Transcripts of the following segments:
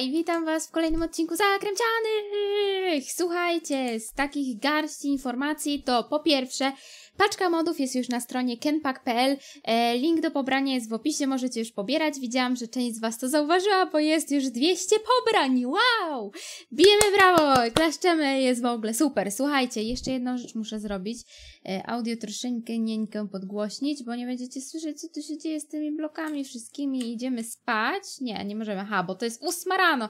i witam was w kolejnym odcinku Zakręcianych! Słuchajcie, z takich garści informacji to po pierwsze Paczka modów jest już na stronie kenpack.pl. E, link do pobrania jest w opisie, możecie już pobierać. Widziałam, że część z Was to zauważyła, bo jest już 200 pobrań. Wow! Bijemy brawo! Klaszczemy, jest w ogóle super. Słuchajcie, jeszcze jedną rzecz muszę zrobić. E, audio troszeczkę nieńkę podgłośnić, bo nie będziecie słyszeć, co tu się dzieje z tymi blokami wszystkimi. Idziemy spać. Nie, nie możemy. Ha, bo to jest ósma rano.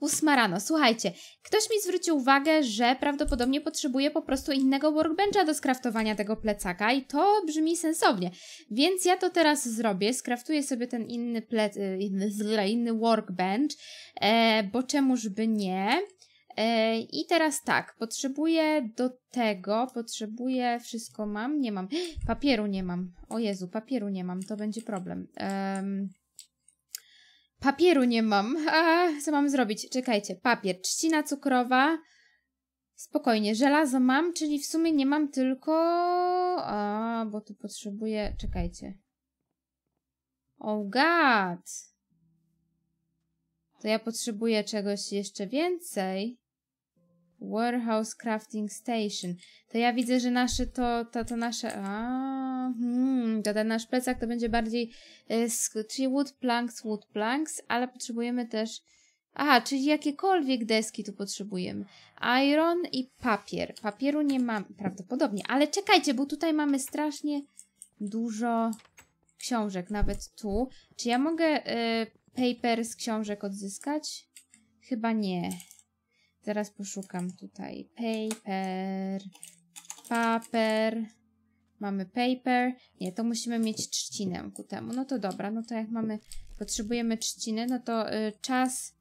Ósma rano. Słuchajcie, ktoś mi zwrócił uwagę, że prawdopodobnie potrzebuje po prostu innego workbencha do skraftowania tego pleca plecaka i to brzmi sensownie. Więc ja to teraz zrobię, skraftuję sobie ten inny plec, y, inny, inny workbench, e, bo czemużby nie. E, I teraz tak, potrzebuję do tego, potrzebuję, wszystko mam, nie mam, papieru nie mam, o Jezu, papieru nie mam, to będzie problem. papieru nie mam, A, co mam zrobić? Czekajcie, papier, trzcina cukrowa, Spokojnie, żelazo mam, czyli w sumie nie mam tylko... A, bo tu potrzebuję... Czekajcie. Oh god! To ja potrzebuję czegoś jeszcze więcej. Warehouse Crafting Station. To ja widzę, że nasze to, to, to nasze... A, hmm, to ten nasz plecak to będzie bardziej... Y, czyli wood planks, wood planks, ale potrzebujemy też Aha, czyli jakiekolwiek deski tu potrzebujemy. Iron i papier. Papieru nie mam prawdopodobnie, ale czekajcie, bo tutaj mamy strasznie dużo książek, nawet tu. Czy ja mogę y, paper z książek odzyskać? Chyba nie. Zaraz poszukam tutaj. Paper. Paper. Mamy paper. Nie, to musimy mieć trzcinę ku temu. No to dobra, no to jak mamy, potrzebujemy trzciny, no to y, czas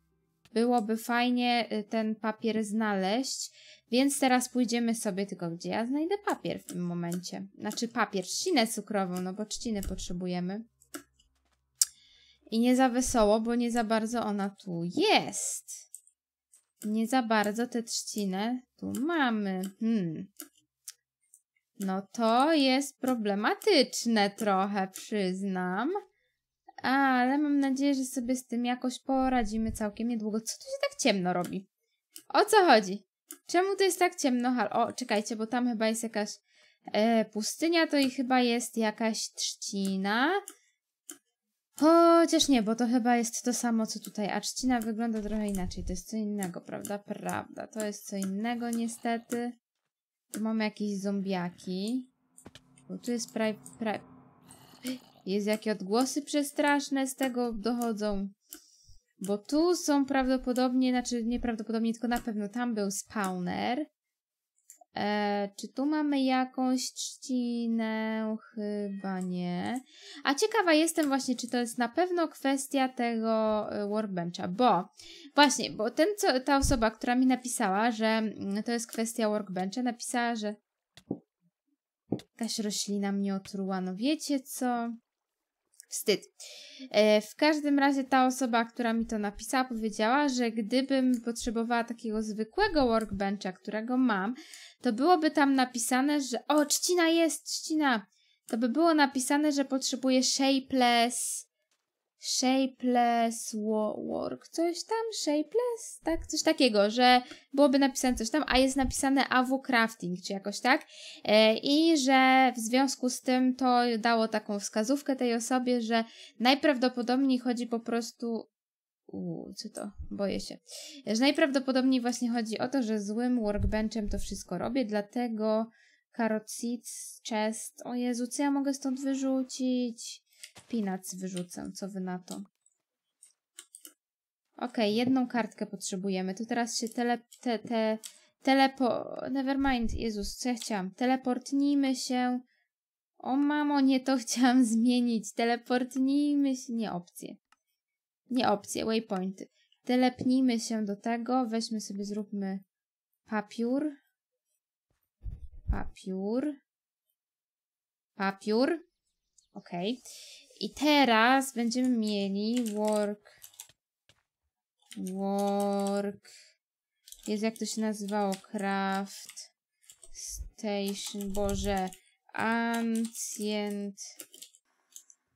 byłoby fajnie y, ten papier znaleźć, więc teraz pójdziemy sobie tylko, gdzie ja znajdę papier w tym momencie. Znaczy papier, trzcinę cukrową, no bo trzciny potrzebujemy. I nie za wesoło, bo nie za bardzo ona tu jest. Nie za bardzo tę trzcinę tu mamy. Hmm. No to jest problematyczne trochę, przyznam. Ale mam nadzieję, że sobie z tym jakoś poradzimy całkiem niedługo. Co tu się tak ciemno robi? O co chodzi? Czemu to jest tak ciemno? Hal o, czekajcie, bo tam chyba jest jakaś e, pustynia, to i chyba jest jakaś trzcina. Chociaż nie, bo to chyba jest to samo, co tutaj, a trzcina wygląda trochę inaczej. To jest co innego, prawda? Prawda, to jest co innego niestety. Tu mamy jakieś zombiaki. Bo tu jest praj... praj... Jest jakie odgłosy przestraszne z tego dochodzą. Bo tu są prawdopodobnie, znaczy nieprawdopodobnie, tylko na pewno tam był spawner. E, czy tu mamy jakąś trzcinę? Chyba nie. A ciekawa jestem właśnie, czy to jest na pewno kwestia tego e, workbencha, bo właśnie, bo ten, co, ta osoba, która mi napisała, że mm, to jest kwestia workbencha, napisała, że jakaś roślina mnie otruła. No wiecie co? Wstyd. E, w każdym razie ta osoba, która mi to napisała, powiedziała, że gdybym potrzebowała takiego zwykłego workbencha, którego mam, to byłoby tam napisane, że o, trzcina jest, trzcina. To by było napisane, że potrzebuję shapeless shapeless work, coś tam, shapeless, tak, coś takiego, że byłoby napisane coś tam, a jest napisane AW crafting, czy jakoś tak e, i że w związku z tym to dało taką wskazówkę tej osobie, że najprawdopodobniej chodzi po prostu Uuu, co to? Boję się. Że najprawdopodobniej właśnie chodzi o to, że złym workbenchem to wszystko robię, dlatego Karot seeds, chest, o Jezu, co ja mogę stąd wyrzucić? Peanuts wyrzucę, co wy na to. Ok, jedną kartkę potrzebujemy. To teraz się tele... Te, te, telepo... Nevermind, Jezus, co ja chciałam? Teleportnijmy się... O mamo, nie to chciałam zmienić. Teleportnijmy się... Nie opcje. Nie opcje, waypointy. Telepnijmy się do tego. Weźmy sobie, zróbmy papiur. Papiur. Papiur. Ok. I teraz będziemy mieli work... Work... Jest jak to się nazywało? Craft... Station... Boże... Ancient...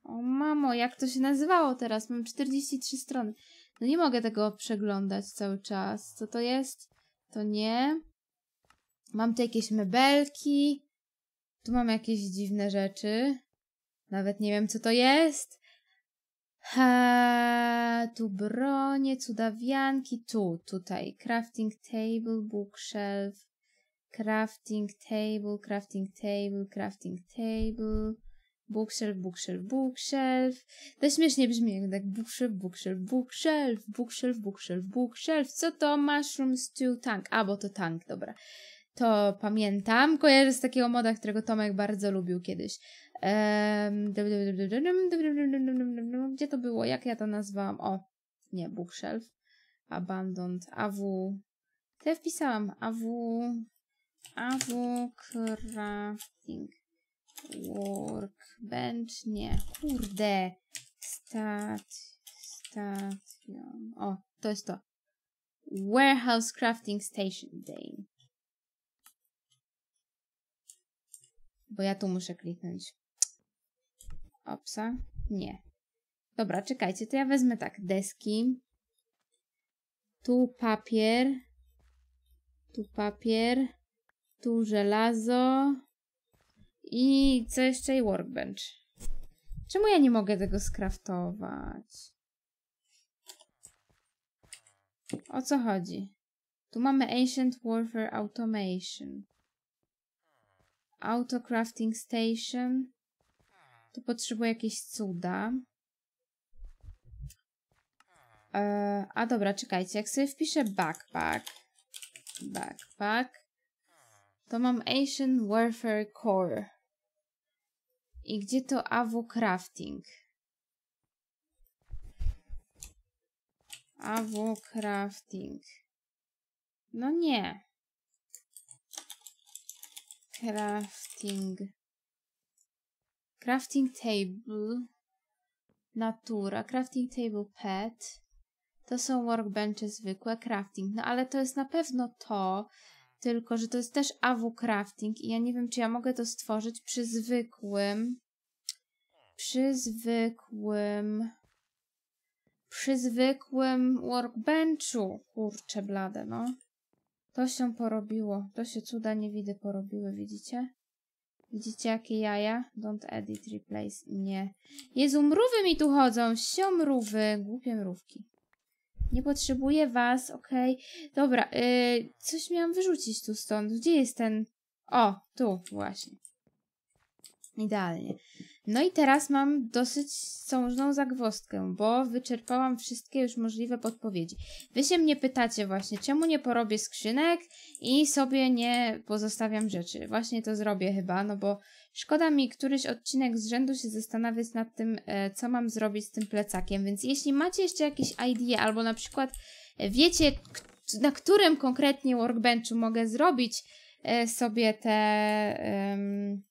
O mamo, jak to się nazywało teraz? Mam 43 strony. No nie mogę tego przeglądać cały czas. Co to jest? To nie. Mam tu jakieś mebelki. Tu mam jakieś dziwne rzeczy. Nawet nie wiem, co to jest. Ha, tu bronie, cudawianki, tu, tutaj. Crafting table, bookshelf, crafting table, crafting table, crafting table, bookshelf, bookshelf, bookshelf. To śmiesznie brzmi, jak tak bookshelf, bookshelf, bookshelf, bookshelf, bookshelf, bookshelf. Co to? Mushroom stew tank. A, bo to tank, dobra. To pamiętam. Kojarzę z takiego moda, którego Tomek bardzo lubił kiedyś. Gdzie to było? Jak ja to nazwałam? O, nie, bookshelf. Abandoned. AW. te wpisałam. AW. AW crafting. Workbench. Nie, kurde. Stat. Station. O, to jest to. Warehouse Crafting Station Day. Bo ja tu muszę kliknąć. Opsa? Nie. Dobra, czekajcie, to ja wezmę tak, deski. Tu papier. Tu papier. Tu żelazo. I co jeszcze? I workbench. Czemu ja nie mogę tego skraftować? O co chodzi? Tu mamy Ancient Warfare Automation. Auto crafting station. Tu potrzebuję jakieś cuda. E, a dobra, czekajcie. Jak sobie wpiszę backpack. Backpack. To mam Asian Warfare Core. I gdzie to AW crafting? AW crafting. No nie crafting. Crafting table. Natura. Crafting table pet. To są workbenche zwykłe. Crafting. No ale to jest na pewno to. Tylko, że to jest też AW crafting i ja nie wiem, czy ja mogę to stworzyć przy zwykłym przy zwykłym przy zwykłym workbenchu. Kurczę blade, no. To się porobiło. To się cuda nie widzę porobiły, widzicie? Widzicie jakie jaja? Don't edit, replace. Nie. Jezu, mrówy mi tu chodzą. Sio mrówy. Głupie mrówki. Nie potrzebuję was, okej. Okay. Dobra, yy, coś miałam wyrzucić tu stąd. Gdzie jest ten... O, tu właśnie. Idealnie. No i teraz mam dosyć sążną zagwostkę, bo wyczerpałam wszystkie już możliwe podpowiedzi. Wy się mnie pytacie właśnie, czemu nie porobię skrzynek i sobie nie pozostawiam rzeczy. Właśnie to zrobię chyba, no bo szkoda mi któryś odcinek z rzędu się zastanawiać nad tym, e, co mam zrobić z tym plecakiem, więc jeśli macie jeszcze jakieś idee albo na przykład wiecie, na którym konkretnie workbenchu mogę zrobić e, sobie te... Um,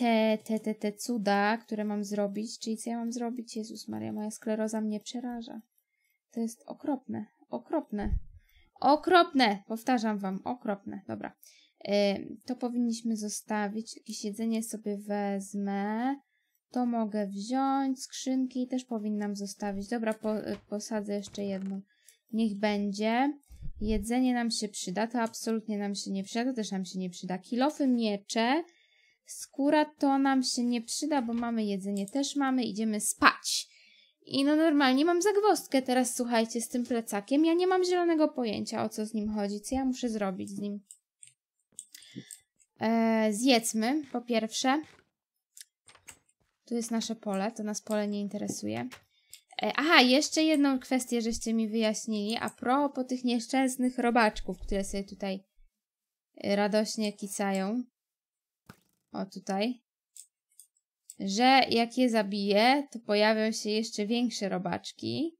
te, te, te, te cuda, które mam zrobić, czyli co ja mam zrobić? Jezus Maria, moja skleroza mnie przeraża. To jest okropne, okropne. Okropne! Powtarzam wam, okropne. Dobra. Y, to powinniśmy zostawić. Jakieś jedzenie sobie wezmę. To mogę wziąć. Skrzynki też powinnam zostawić. Dobra, po, y, posadzę jeszcze jedną. Niech będzie. Jedzenie nam się przyda. To absolutnie nam się nie przyda. To też nam się nie przyda. Kilofy miecze. Skóra to nam się nie przyda, bo mamy jedzenie, też mamy, idziemy spać. I no normalnie mam zagwostkę teraz, słuchajcie, z tym plecakiem. Ja nie mam zielonego pojęcia, o co z nim chodzi, co ja muszę zrobić z nim. Eee, zjedzmy, po pierwsze. Tu jest nasze pole, to nas pole nie interesuje. E, aha, jeszcze jedną kwestię, żeście mi wyjaśnili, a propos tych nieszczęsnych robaczków, które sobie tutaj e, radośnie kicają o tutaj, że jak je zabije, to pojawią się jeszcze większe robaczki,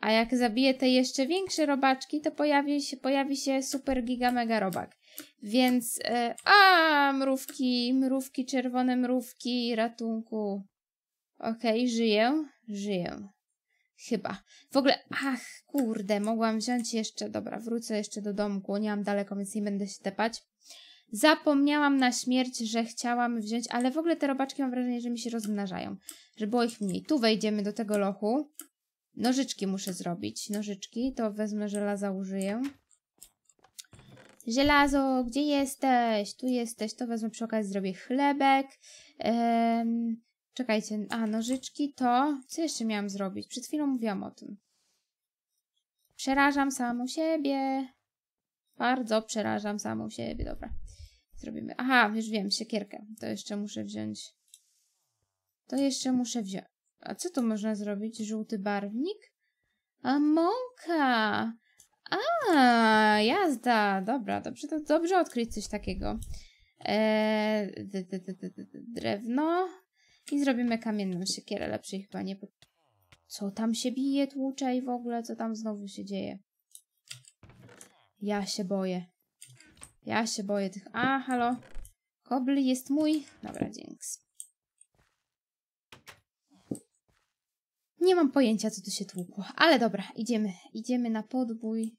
a jak zabije te jeszcze większe robaczki, to pojawi się, pojawi się super giga mega robak. Więc, yy, a mrówki, mrówki, czerwone mrówki, ratunku. Okej, okay, żyję, żyję. Chyba. W ogóle, ach, kurde, mogłam wziąć jeszcze, dobra, wrócę jeszcze do domku, nie mam daleko, więc nie będę się tepać. Zapomniałam na śmierć, że chciałam wziąć, ale w ogóle te robaczki mam wrażenie, że mi się rozmnażają. Że było ich mniej. Tu wejdziemy do tego lochu. Nożyczki muszę zrobić. Nożyczki. To wezmę żelaza, użyję. Żelazo, gdzie jesteś? Tu jesteś. To wezmę przy okazji, zrobię chlebek. Ehm, czekajcie. A, nożyczki to... Co jeszcze miałam zrobić? Przed chwilą mówiłam o tym. Przerażam samą siebie. Bardzo przerażam samą siebie. Dobra robimy? Aha, już wiem, siekierkę. To jeszcze muszę wziąć. To jeszcze muszę wziąć. A co tu można zrobić? Żółty barwnik? A mąka! A, jazda! Dobra, dobrze, to dobrze odkryć coś takiego. Eee, drewno. I zrobimy kamienną siekierę, lepszej chyba nie... Co tam się bije, tłucze i w ogóle, co tam znowu się dzieje? Ja się boję. Ja się boję tych... A, halo. Kobli jest mój. Dobra, dzięki. Nie mam pojęcia, co tu się tłukło. Ale dobra, idziemy. Idziemy na podbój.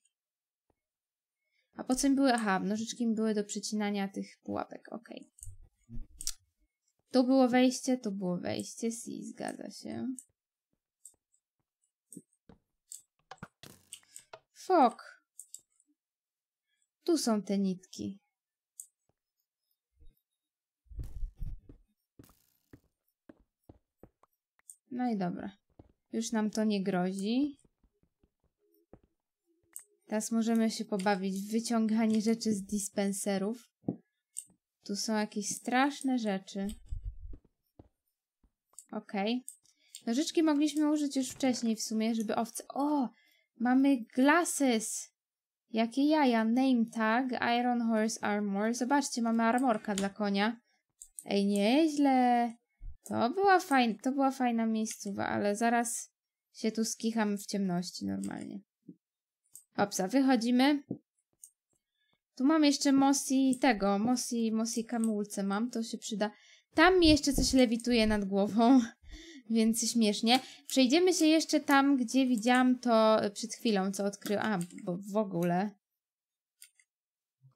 A po co mi były? Aha, nożyczki mi były do przecinania tych pułapek. Ok. Tu było wejście, tu było wejście. Si, zgadza się. Fok. Tu są te nitki. No i dobra. Już nam to nie grozi. Teraz możemy się pobawić w wyciąganie rzeczy z dispenserów. Tu są jakieś straszne rzeczy. Okej. Okay. Nożyczki mogliśmy użyć już wcześniej w sumie, żeby owce... O! Mamy glasses! Jakie jaja, name tag, Iron Horse Armor. Zobaczcie, mamy armorka dla konia. Ej, nieźle. To była, fajna, to była fajna miejscowa, ale zaraz się tu skicham w ciemności normalnie. Hopsa, wychodzimy. Tu mam jeszcze Mossy tego, Mossy, Mossy kamulce mam, to się przyda. Tam mi jeszcze coś lewituje nad głową więc śmiesznie. Przejdziemy się jeszcze tam, gdzie widziałam to e, przed chwilą, co odkryłam. A, bo w ogóle.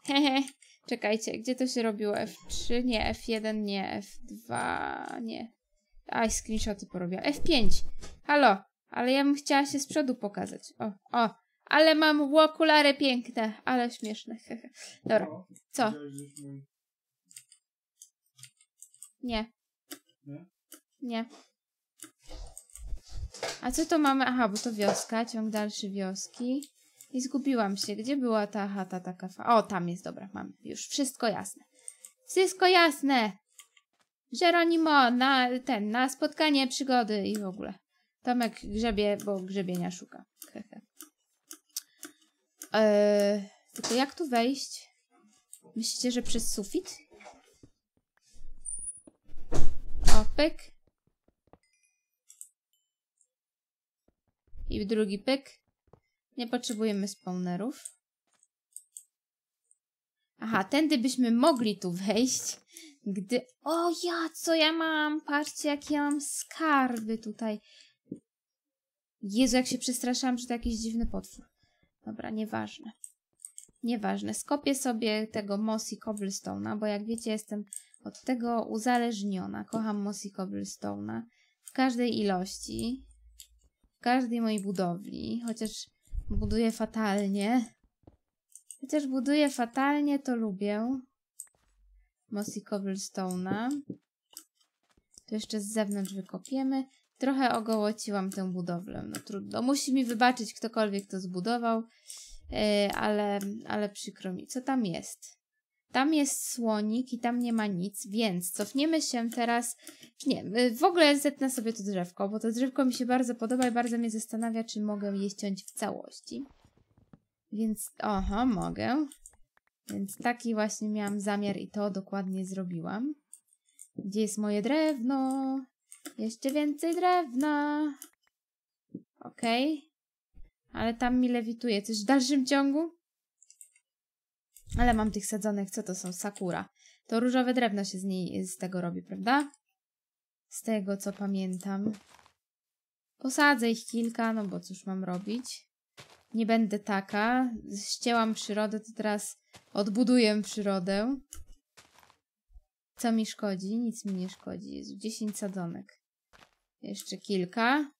Hehe. Czekajcie, gdzie to się robiło? F3? Nie, F1, nie, F2, nie. Aj, screenshoty porobiła. F5! Halo! Ale ja bym chciała się z przodu pokazać. O, o! Ale mam okulary piękne, ale śmieszne. Dobra, co? Nie. Nie. A co to mamy? Aha, bo to wioska, ciąg dalszy wioski. I zgubiłam się. Gdzie była ta chata taka? Fa o, tam jest, dobra, mam. Już wszystko jasne. Wszystko jasne! Jeronimo, na ten, na spotkanie przygody i w ogóle. Tomek grzebie, bo grzebienia szuka. eee, tylko jak tu wejść? Myślicie, że przez sufit? O, pyk. I w drugi pyk. Nie potrzebujemy spawnerów. Aha, tędy byśmy mogli tu wejść, gdy... O ja, co ja mam? Patrzcie, jakie ja mam skarby tutaj. Jezu, jak się przestraszałam, że to jakiś dziwny potwór. Dobra, nieważne. Nieważne, skopię sobie tego moss i cobblestone'a, bo jak wiecie, jestem od tego uzależniona. Kocham moss i cobblestone'a w każdej ilości w każdej mojej budowli, chociaż buduję fatalnie. Chociaż buduję fatalnie, to lubię. Mossy Cobblestone'a. To jeszcze z zewnątrz wykopiemy. Trochę ogołociłam tę budowlę. No trudno. Musi mi wybaczyć ktokolwiek to zbudował, yy, ale, ale przykro mi. Co tam jest? Tam jest słonik i tam nie ma nic, więc cofniemy się teraz... Nie, y, w ogóle zetnę sobie to drzewko, bo to drzewko mi się bardzo podoba i bardzo mnie zastanawia, czy mogę je ściąć w całości. Więc, oho, mogę. Więc taki właśnie miałam zamiar i to dokładnie zrobiłam. Gdzie jest moje drewno? Jeszcze więcej drewna. Okej. Okay. Ale tam mi lewituje. Coś w dalszym ciągu? Ale mam tych sadzonych, co to są? Sakura. To różowe drewno się z niej, z tego robi, prawda? Z tego, co pamiętam. Posadzę ich kilka, no bo cóż mam robić. Nie będę taka. Ścięłam przyrodę, to teraz odbuduję przyrodę. Co mi szkodzi? Nic mi nie szkodzi. Jest 10 sadzonek. Jeszcze kilka.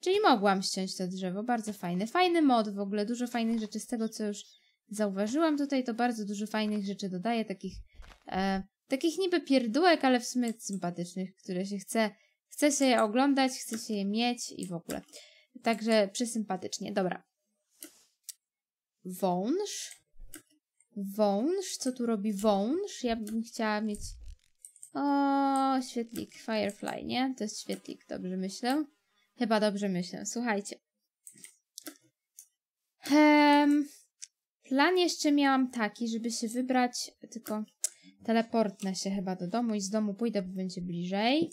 Czyli mogłam ściąć to drzewo. Bardzo fajne. Fajny mod w ogóle. Dużo fajnych rzeczy z tego, co już zauważyłam tutaj, to bardzo dużo fajnych rzeczy dodaje, takich, e, takich niby pierdółek, ale w sumie sympatycznych, które się chce, chce się je oglądać, chce się je mieć i w ogóle. Także przysympatycznie. Dobra. Wąż. Wąż. Co tu robi wąż? Ja bym chciała mieć... O, świetlik. Firefly, nie? To jest świetlik. Dobrze myślę? Chyba dobrze myślę. Słuchajcie. Um, Plan jeszcze miałam taki, żeby się wybrać, tylko teleportnę się chyba do domu i z domu pójdę, bo będzie bliżej.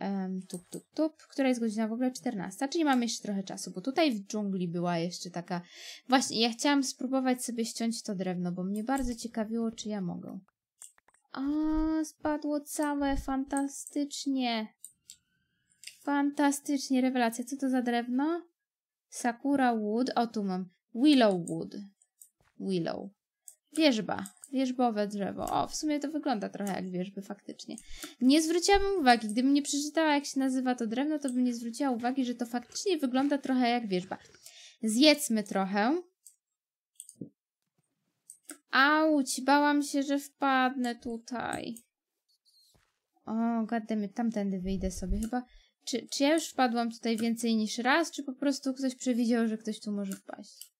Um, tup, tup, tup. Która jest godzina w ogóle 14, czyli mam jeszcze trochę czasu, bo tutaj w dżungli była jeszcze taka... Właśnie, ja chciałam spróbować sobie ściąć to drewno, bo mnie bardzo ciekawiło, czy ja mogę. A, spadło całe, fantastycznie. Fantastycznie, rewelacja. Co to za drewno? Sakura Wood. O, tu mam. Willowwood. Willow. Wierzba. Wierzbowe drzewo. O, w sumie to wygląda trochę jak wierzby faktycznie. Nie zwróciłabym uwagi, gdybym nie przeczytała jak się nazywa to drewno, to bym nie zwróciła uwagi, że to faktycznie wygląda trochę jak wierzba. Zjedzmy trochę. Auć, bałam się, że wpadnę tutaj. O, Tam tamtędy wyjdę sobie chyba. Czy, czy ja już wpadłam tutaj więcej niż raz, czy po prostu ktoś przewidział, że ktoś tu może wpaść?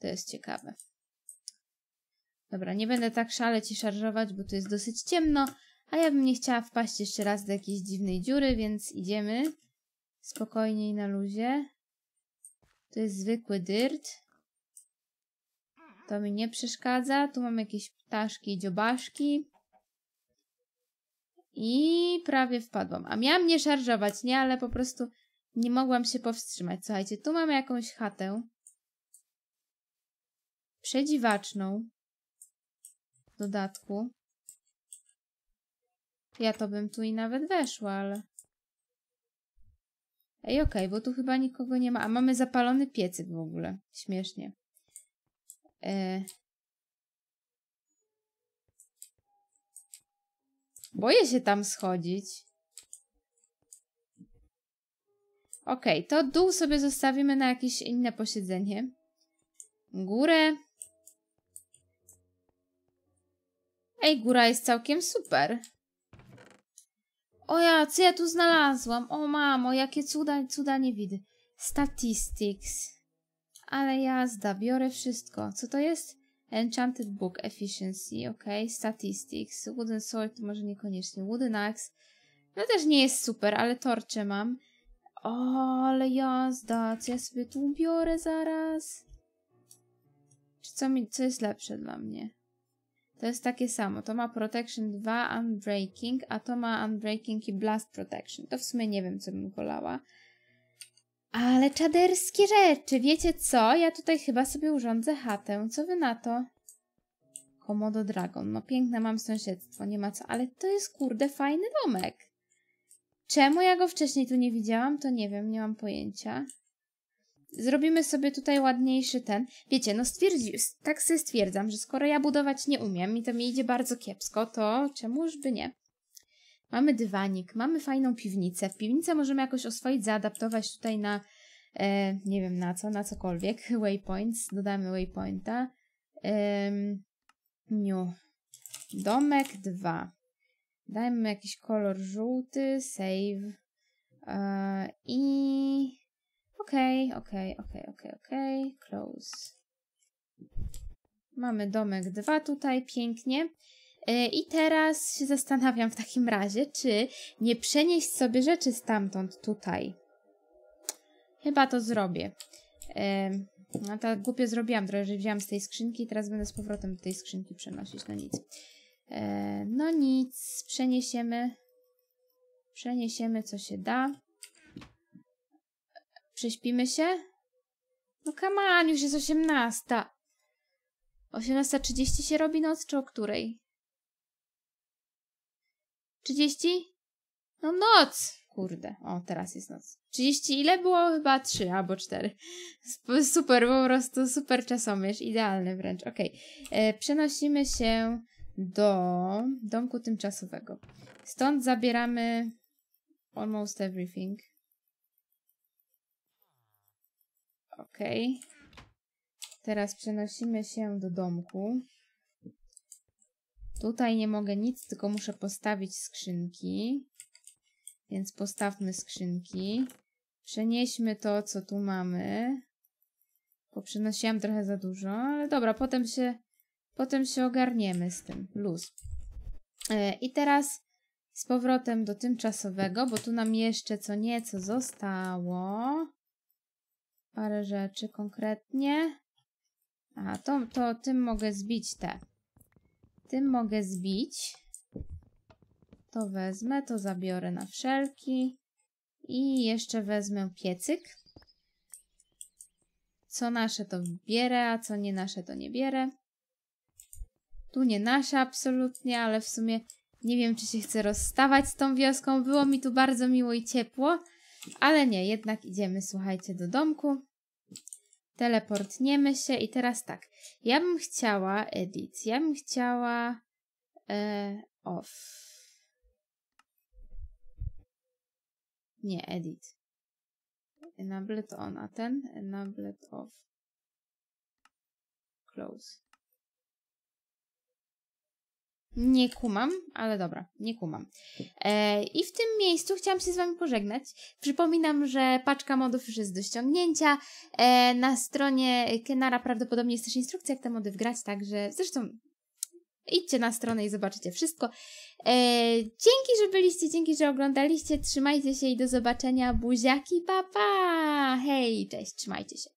To jest ciekawe. Dobra, nie będę tak szaleć i szarżować, bo tu jest dosyć ciemno, a ja bym nie chciała wpaść jeszcze raz do jakiejś dziwnej dziury, więc idziemy spokojniej na luzie. To jest zwykły dyrt. To mi nie przeszkadza. Tu mam jakieś ptaszki i dziobaszki. I prawie wpadłam. A miałam nie szarżować, nie? Ale po prostu nie mogłam się powstrzymać. Słuchajcie, tu mamy jakąś chatę przedziwaczną w dodatku. Ja to bym tu i nawet weszła, ale... Ej, okej, okay, bo tu chyba nikogo nie ma. A mamy zapalony piecyk w ogóle. Śmiesznie. E... Boję się tam schodzić. Okej, okay, to dół sobie zostawimy na jakieś inne posiedzenie. Górę Ej, góra jest całkiem super. O ja, co ja tu znalazłam? O mamo, jakie cuda, cuda nie widzę. Statistics. Ale jazda, biorę wszystko. Co to jest? Enchanted Book Efficiency, ok. Statistics. Wooden Sword może niekoniecznie. Wooden Axe. No też nie jest super, ale torcze mam. O, ale jazda, co ja sobie tu biorę zaraz? Czy co, mi, co jest lepsze dla mnie? To jest takie samo. To ma Protection 2, Unbreaking, a to ma Unbreaking i Blast Protection. To w sumie nie wiem, co bym wolała. Ale czaderskie rzeczy, wiecie co? Ja tutaj chyba sobie urządzę chatę. Co wy na to? Komodo Dragon. No piękne mam sąsiedztwo, nie ma co. Ale to jest kurde fajny domek. Czemu ja go wcześniej tu nie widziałam, to nie wiem, nie mam pojęcia zrobimy sobie tutaj ładniejszy ten. Wiecie, no stwierdzi, tak sobie stwierdzam, że skoro ja budować nie umiem i to mi idzie bardzo kiepsko, to czemuż by nie? Mamy dywanik, mamy fajną piwnicę. W piwnicę możemy jakoś oswoić, zaadaptować tutaj na, e, nie wiem na co, na cokolwiek. Waypoints, dodamy waypointa. E, new. Domek 2. Dajmy jakiś kolor żółty, save. E, I Okej, okay, okej, okay, okej, okay, okej, okej. Close. Mamy domek 2 tutaj, pięknie. E, I teraz się zastanawiam w takim razie, czy nie przenieść sobie rzeczy stamtąd tutaj. Chyba to zrobię. E, no to głupio zrobiłam trochę, że wziąłam z tej skrzynki i teraz będę z powrotem do tej skrzynki przenosić. No nic. E, no nic, przeniesiemy. Przeniesiemy co się da. Prześpimy się? No come on, już jest 18. 18.30 się robi noc, czy o której? 30? No noc! Kurde, o teraz jest noc. 30 ile było? Chyba 3 albo 4. Super, po prostu super czasomierz, idealny wręcz. Ok, e, przenosimy się do domku tymczasowego. Stąd zabieramy almost everything. OK. Teraz przenosimy się do domku. Tutaj nie mogę nic, tylko muszę postawić skrzynki. Więc postawmy skrzynki. Przenieśmy to, co tu mamy. Bo przenosiłam trochę za dużo, ale dobra, potem się, potem się ogarniemy z tym. Luz. E, I teraz z powrotem do tymczasowego, bo tu nam jeszcze co nieco zostało parę rzeczy konkretnie. A, to, to tym mogę zbić te. Tym mogę zbić. To wezmę, to zabiorę na wszelki. I jeszcze wezmę piecyk. Co nasze to bierę, a co nie nasze to nie bierę. Tu nie nasze absolutnie, ale w sumie nie wiem, czy się chcę rozstawać z tą wioską. Było mi tu bardzo miło i ciepło. Ale nie, jednak idziemy, słuchajcie, do domku. Teleportniemy się i teraz tak. Ja bym chciała edit. Ja bym chciała e, off. Nie, edit. Enable on, a ten enable off. Close. Nie kumam, ale dobra, nie kumam. E, I w tym miejscu chciałam się z Wami pożegnać. Przypominam, że paczka modów już jest do ściągnięcia. E, na stronie Kenara prawdopodobnie jest też instrukcja, jak te mody wgrać, także zresztą idźcie na stronę i zobaczycie wszystko. E, dzięki, że byliście, dzięki, że oglądaliście. Trzymajcie się i do zobaczenia. Buziaki, papa! Pa. Hej, cześć, trzymajcie się.